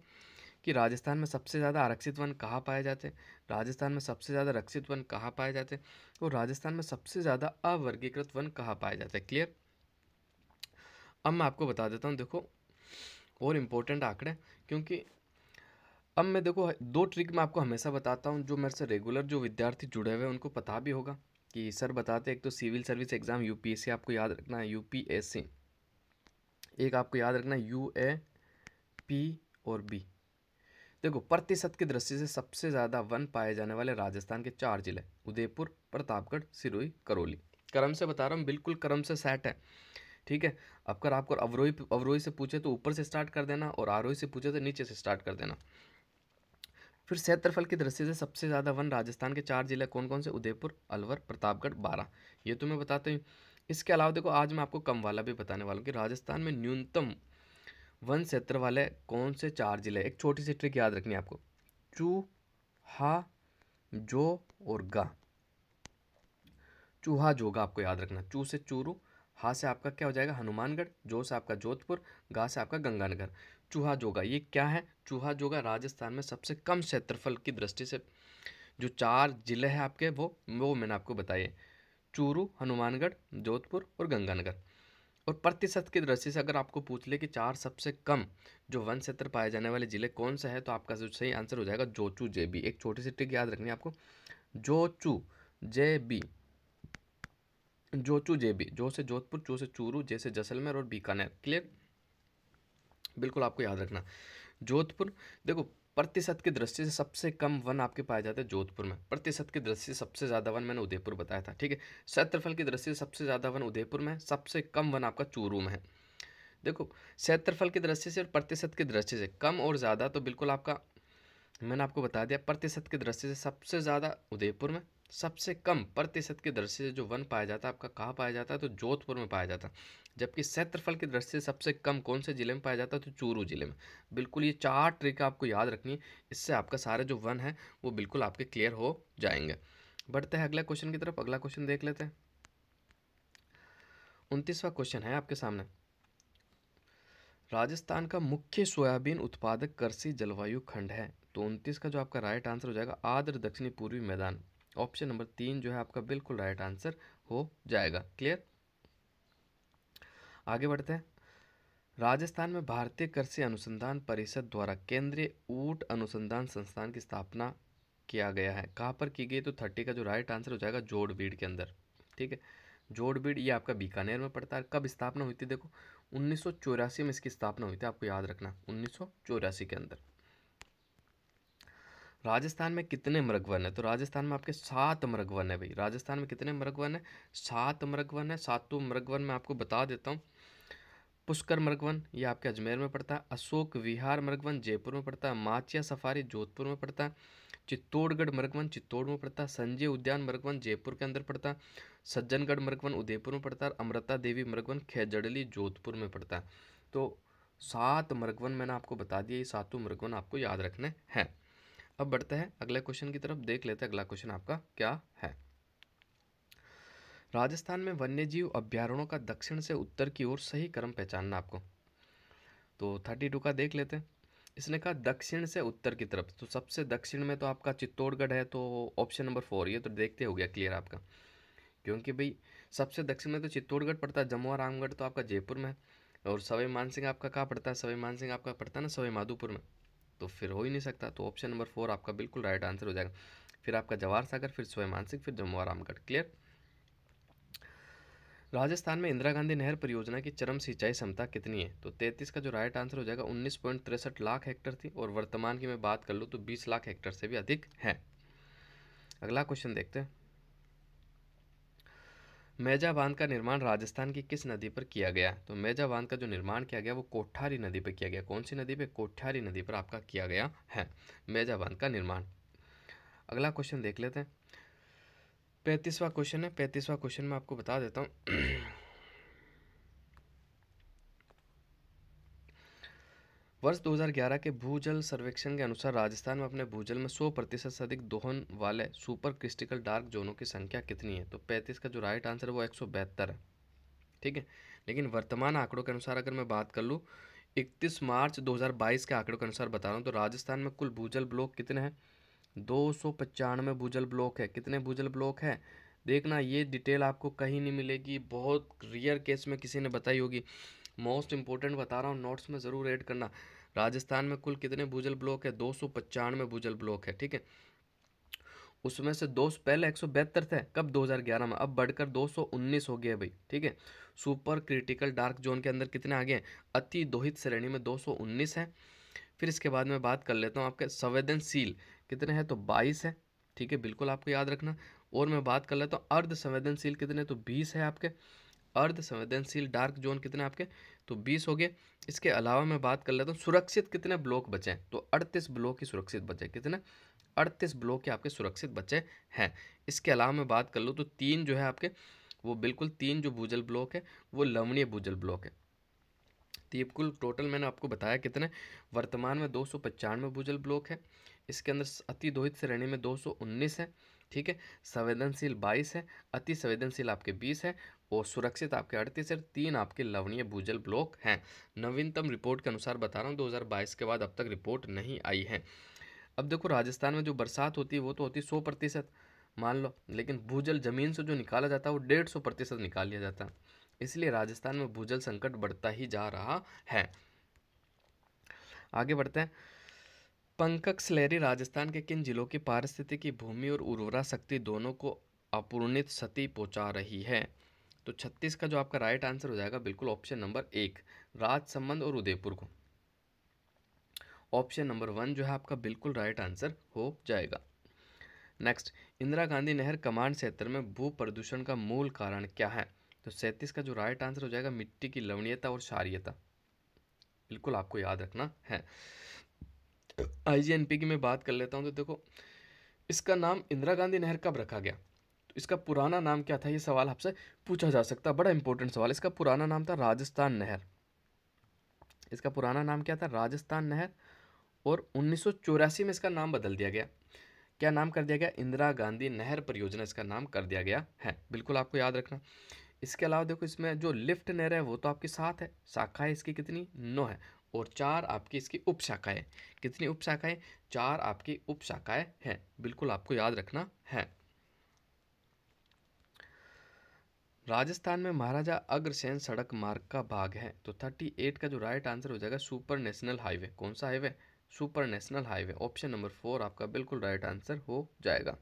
[SPEAKER 1] कि राजस्थान में सबसे ज़्यादा आरक्षित वन कहाँ पाए जाते हैं राजस्थान में सबसे ज़्यादा रक्षित वन कहाँ पाए जाते हैं और राजस्थान में सबसे ज़्यादा अवर्गीकृत वन कहाँ पाए जाते हैं क्लियर अब मैं आपको बता देता हूँ देखो और इम्पोर्टेंट आंकड़े क्योंकि अब मैं देखो दो ट्रिक मैं आपको हमेशा बताता हूँ जो मेरे से रेगुलर जो विद्यार्थी जुड़े हुए हैं उनको पता भी होगा कि सर बताते एक तो सिविल सर्विस एग्ज़ाम यू आपको याद रखना है यू एक आपको याद रखना है यू ए पी और बी देखो प्रतिशत की दृष्टि से सबसे ज़्यादा वन पाए जाने वाले राजस्थान के चार जिले उदयपुर प्रतापगढ़ सिरोही करौली क्रम से बता रहा हूँ बिल्कुल क्रम से सेट है ठीक है अब कर आपको अवरोही अवरोही से पूछे तो ऊपर से स्टार्ट कर देना और आरोही से पूछे तो नीचे से स्टार्ट कर देना फिर क्षेत्रफल की दृष्टि से सबसे ज़्यादा वन राजस्थान के चार जिले कौन कौन से उदयपुर अलवर प्रतापगढ़ बारह ये तो मैं बताते ही इसके अलावा देखो आज मैं आपको कम वाला भी बताने वाला हूँ कि राजस्थान में न्यूनतम वन क्षेत्र वाले कौन से चार जिले एक छोटी सी ट्रिक याद रखनी है आपको चू हा जो और गा चूहा जोगा आपको याद रखना चू से चूरू हा से आपका क्या हो जाएगा हनुमानगढ़ जो से आपका जोधपुर गा से आपका गंगानगर चूहा जोगा ये क्या है चूहा जोगा राजस्थान में सबसे कम क्षेत्रफल की दृष्टि से जो चार जिले हैं आपके वो वो मैंने आपको बताइए चूरू हनुमानगढ़ जोधपुर और गंगानगर और प्रतिशत की दृष्टि से अगर आपको पूछ ले कि चार सबसे कम जो वन क्षेत्र पाए जाने वाले जिले कौन से हैं तो आपका जो सही आंसर हो जाएगा जोचू जे बी एक छोटी सी ट्रिक याद रखनी है आपको जोचू जे बी जोचू जे बी जो से जोधपुर चू से चूरू जैसे जैसलमेर और बीकानेर क्लियर बिल्कुल आपको याद रखना जोधपुर देखो प्रतिशत की दृष्टि से सबसे कम वन आपके पाए जाते हैं जोधपुर में प्रतिशत की दृष्टि से सबसे ज़्यादा वन मैंने उदयपुर बताया था ठीक है क्षेत्रफल की दृष्टि से सबसे ज़्यादा वन उदयपुर में है सबसे कम वन आपका चूरू में है देखो क्षेत्रफल की दृष्टि से और प्रतिशत की दृष्टि से कम और ज़्यादा तो बिल्कुल आपका मैंने आपको बता दिया प्रतिशत की दृष्टि से सबसे ज़्यादा उदयपुर में सबसे कम प्रतिशत की दृष्टि से जो वन पाया जाता है आपका कहाँ पाया जाता है तो जोधपुर में पाया जाता है जबकि क्षेत्रफल की दृष्टि से सबसे कम कौन से ज़िले में पाया जाता है तो चूरू ज़िले में बिल्कुल ये चार ट्रिक आपको याद रखनी है इससे आपका सारे जो वन है वो बिल्कुल आपके क्लियर हो जाएंगे बढ़ते हैं अगला क्वेश्चन की तरफ अगला क्वेश्चन देख लेते हैं उनतीसवा क्वेश्चन है आपके सामने राजस्थान का मुख्य सोयाबीन उत्पादक कृषि जलवायु खंड है तो उनतीस का जो आपका राइट आंसर हो जाएगा आद्र दक्षिणी पूर्वी मैदान ऑप्शन नंबर तीन जो है आपका बिल्कुल राइट आंसर हो जाएगा क्लियर आगे बढ़ते हैं राजस्थान में भारतीय कृषि अनुसंधान परिषद द्वारा केंद्रीय ऊट अनुसंधान संस्थान की स्थापना किया गया है कहाँ पर की गई तो थर्टी का जो राइट आंसर हो जाएगा जोड़बीड़ के अंदर ठीक है जोड़बीड़ ये आपका बीकानेर में पड़ता है कब स्थापना हुई थी देखो उन्नीस में इसकी स्थापना हुई थी आपको याद रखना उन्नीस के अंदर राजस्थान में कितने मृग वन है तो राजस्थान में आपके सात मृग वन है भाई राजस्थान में कितने मृग वन है सात मृग वन है सातों मृग वन मैं आपको बता देता हूँ पुष्कर मृगवन ये आपके अजमेर में पड़ता है अशोक विहार मृगवन जयपुर में पड़ता है माचिया सफारी जोधपुर में पड़ता है चित्तौड़गढ़ मृगवन चित्तौड़ में पड़ता है संजय उद्यान मृगवन जयपुर के अंदर पड़ता है सज्जनगढ़ मृगवन उदयपुर में पड़ता है अमृता देवी मृगवन खेजड़ली जोधपुर में पड़ता है तो सात मृगवन मैंने आपको बता दिया ये सातों मृगवन आपको याद रखने हैं अब बढ़ते हैं अगले क्वेश्चन की तरफ देख लेते हैं अगला क्वेश्चन आपका क्या है राजस्थान में वन्यजीव अभ्यारणों का दक्षिण से उत्तर की ओर सही क्रम पहचानना आपको तो थर्टी टू का देख लेते हैं इसने कहा दक्षिण से उत्तर की तरफ तो सबसे दक्षिण में तो आपका चित्तौड़गढ़ है तो ऑप्शन नंबर फोर ये तो देखते हो गया क्लियर आपका क्योंकि भाई सबसे दक्षिण में तो चित्तौड़गढ़ पड़ता है जमुआ रामगढ़ तो आपका जयपुर में है और सवाई मानसिंह आपका कहाँ पड़ता है सवाई मानसिंह आपका पड़ता है ना सवाई माधोपुर में तो फिर हो ही नहीं सकता तो ऑप्शन नंबर फोर आपका बिल्कुल राइट आंसर हो जाएगा फिर आपका जवाहर सागर फिर स्वयं मानसिक फिर जमुआ रामगढ़ क्लियर राजस्थान में इंदिरा गांधी नहर परियोजना की चरम सिंचाई क्षमता कितनी है तो 33 का जो राइट आंसर हो जाएगा उन्नीस लाख हेक्टर थी और वर्तमान की मैं बात कर लूँ तो 20 लाख हेक्टर से भी अधिक है अगला क्वेश्चन देखते हैं मेजा बांध का निर्माण राजस्थान की किस नदी पर किया गया तो मेजा बांध का जो निर्माण किया गया वो कोठारी नदी पर किया गया कौन सी नदी पर कोठारी नदी पर आपका किया गया है मेजा बांध का निर्माण अगला क्वेश्चन देख लेते हैं पैंतीसवा क्वेश्चन है पैंतीसवा क्वेश्चन मैं आपको बता देता हूँ वर्ष 2011 के भूजल सर्वेक्षण के अनुसार राजस्थान में अपने भूजल में 100 प्रतिशत से अधिक दोहन वाले सुपर क्रिस्टिकल डार्क जोनों की संख्या कितनी है तो 35 का जो राइट आंसर है वो एक है ठीक है लेकिन वर्तमान आंकड़ों के अनुसार अगर मैं बात कर लूँ इकतीस मार्च 2022 के आंकड़ों के अनुसार बता रहा हूँ तो राजस्थान में कुल भूजल ब्लॉक कितने हैं दो सौ पचानवे भूजल ब्लॉक है कितने भूजल ब्लॉक है देखना ये डिटेल आपको कहीं नहीं मिलेगी बहुत रियर केस में किसी ने बताई होगी मोस्ट इंपॉर्टेंट बता रहा हूँ नोट्स में ज़रूर ऐड करना राजस्थान में कुल कितने भूजल ब्लॉक है दो सौ पचानवे भूजल ब्लॉक है ठीक है उसमें से दो पहले एक सौ बहत्तर थे कब 2011 में अब बढ़कर 219 हो गया भाई ठीक है सुपर क्रिटिकल डार्क जोन के अंदर कितने आ गए अति दोहित श्रेणी में 219 है फिर इसके बाद में बात कर लेता हूँ आपके संवेदनशील कितने हैं तो 22 है ठीक है बिल्कुल आपको याद रखना और मैं बात कर लेता हूँ अर्ध संवेदनशील कितने तो बीस है आपके अर्ध संवेदनशील डार्क जोन कितने आपके तो 20 हो गए इसके अलावा मैं बात कर लेता हूँ सुरक्षित कितने ब्लॉक बचे हैं तो 38 ब्लॉक ही सुरक्षित बचे कितने 38 ब्लॉक के आपके सुरक्षित बचे हैं इसके अलावा मैं बात कर लूँ तो तीन जो है आपके वो बिल्कुल तीन जो भूजल ब्लॉक है वो लवणीय भूजल ब्लॉक है तो ये कुल टोटल मैंने आपको बताया कितने वर्तमान में दो सौ भूजल ब्लॉक है इसके अंदर अति दोहित श्रेणी में 219 है ठीक है संवेदनशील 22 है अति संवेदनशील आपके 20 है और सुरक्षित आपके अड़तीस है तीन आपके लवणीय भूजल ब्लॉक हैं नवीनतम रिपोर्ट के अनुसार बता रहा हूँ 2022 के बाद अब तक रिपोर्ट नहीं आई है अब देखो राजस्थान में जो बरसात होती है वो तो होती है सौ प्रतिशत मान लो लेकिन भूजल जमीन से जो निकाला जाता है वो डेढ़ सौ प्रतिशत निकाल लिया जाता है इसलिए राजस्थान में भूजल संकट बढ़ता ही जा रहा है आगे बढ़ते हैं पंकक स्लेरी राजस्थान के किन जिलों की पारिस्थितिकी भूमि और उर्वरा शक्ति दोनों को अपूर्णित क्षति पहुंचा रही है तो छत्तीस का जो आपका राइट आंसर हो जाएगा बिल्कुल ऑप्शन नंबर एक राजसमंद और उदयपुर को ऑप्शन नंबर वन जो है आपका बिल्कुल राइट आंसर हो जाएगा नेक्स्ट इंदिरा गांधी नहर कमांड क्षेत्र में भू प्रदूषण का मूल कारण क्या है तो सैंतीस का जो राइट आंसर हो जाएगा मिट्टी की लवणीयता और क्षारियता बिल्कुल आपको याद रखना है आई की मैं बात कर लेता हूँ तो देखो इसका नाम इंदिरा गांधी नहर कब रखा गया तो इसका पुराना नाम क्या था ये सवाल आपसे पूछा जा सकता है बड़ा इंपॉर्टेंट सवाल इसका पुराना नाम था राजस्थान नहर इसका पुराना नाम क्या था राजस्थान नहर और उन्नीस में इसका नाम बदल दिया गया क्या नाम कर दिया गया इंदिरा गांधी नहर परियोजना इसका नाम कर दिया गया है बिल्कुल आपको याद रखना इसके अलावा देखो इसमें जो लिफ्ट नहर है वो तो आपके साथ है है इसकी कितनी नौ है और चार आपकी इसकी उप शाखाएँ कितनी उप शाखाएँ चार आपकी उप शाखाएँ हैं बिल्कुल आपको याद रखना है राजस्थान में महाराजा अग्रसेन सड़क मार्ग का भाग है तो 38 का जो राइट आंसर हो जाएगा सुपर नेशनल हाईवे कौन सा highway super national highway option number four आपका बिल्कुल राइट आंसर हो जाएगा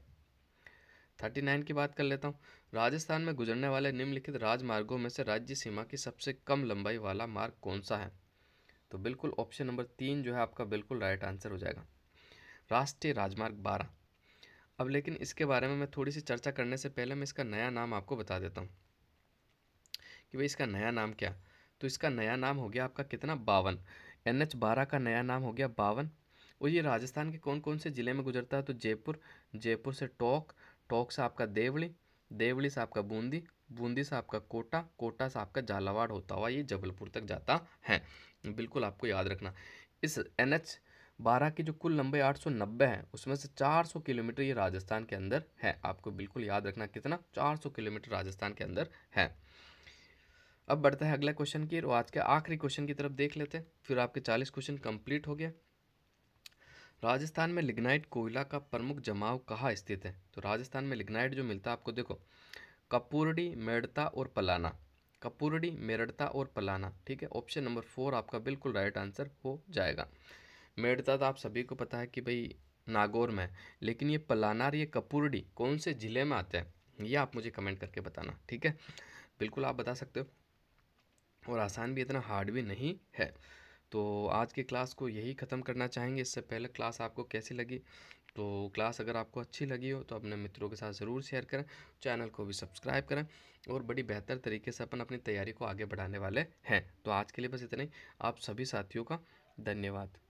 [SPEAKER 1] 39 की बात कर लेता हूँ राजस्थान में गुजरने वाले निम्नलिखित राजमार्गों में से राज्य सीमा की सबसे कम लंबाई वाला मार्ग कौन सा है तो बिल्कुल ऑप्शन नंबर तीन जो है आपका बिल्कुल राइट आंसर हो जाएगा राष्ट्रीय राजमार्ग बारह अब लेकिन इसके बारे में मैं थोड़ी सी चर्चा करने से पहले मैं इसका नया नाम आपको बता देता हूँ कि भाई इसका नया नाम क्या तो इसका नया नाम हो गया आपका कितना बावन एन एच बारह का नया नाम हो गया बावन और ये राजस्थान के कौन कौन से ज़िले में गुजरता है तो जयपुर जयपुर से टोंक टोंक से आपका देवली देवली से आपका बूंदी बूंदी से आपका कोटा कोटा से आपका झालावाड़ होता हुआ ये जबलपुर तक जाता है बिल्कुल आपको याद रखना इस एन एच बारह की जो कुल लंबाई 890 है उसमें से 400 किलोमीटर ये राजस्थान के अंदर है आपको बिल्कुल याद रखना कितना 400 किलोमीटर राजस्थान के अंदर है अब बढ़ते हैं अगला क्वेश्चन की आज के आखिरी क्वेश्चन की तरफ देख लेते हैं फिर आपके चालीस क्वेश्चन कंप्लीट हो गया राजस्थान में लिग्नाइट कोयला का प्रमुख जमाव कहाँ स्थित है तो राजस्थान में लिग्नाइट जो मिलता है आपको देखो कपूरडी मेड़ता और पलाना कपूरडी मेरड़ता और पलाना ठीक है ऑप्शन नंबर फोर आपका बिल्कुल राइट आंसर हो जाएगा मेड़ता तो आप सभी को पता है कि भाई नागौर में लेकिन ये पलाना और ये कपूरडी कौन से ज़िले में आते हैं ये आप मुझे कमेंट करके बताना ठीक है बिल्कुल आप बता सकते हो और आसान भी इतना हार्ड भी नहीं है तो आज की क्लास को यही ख़त्म करना चाहेंगे इससे पहले क्लास आपको कैसी लगी तो क्लास अगर आपको अच्छी लगी हो तो अपने मित्रों के साथ ज़रूर शेयर करें चैनल को भी सब्सक्राइब करें और बड़ी बेहतर तरीके से अपन अपनी तैयारी को आगे बढ़ाने वाले हैं तो आज के लिए बस इतना ही आप सभी साथियों का धन्यवाद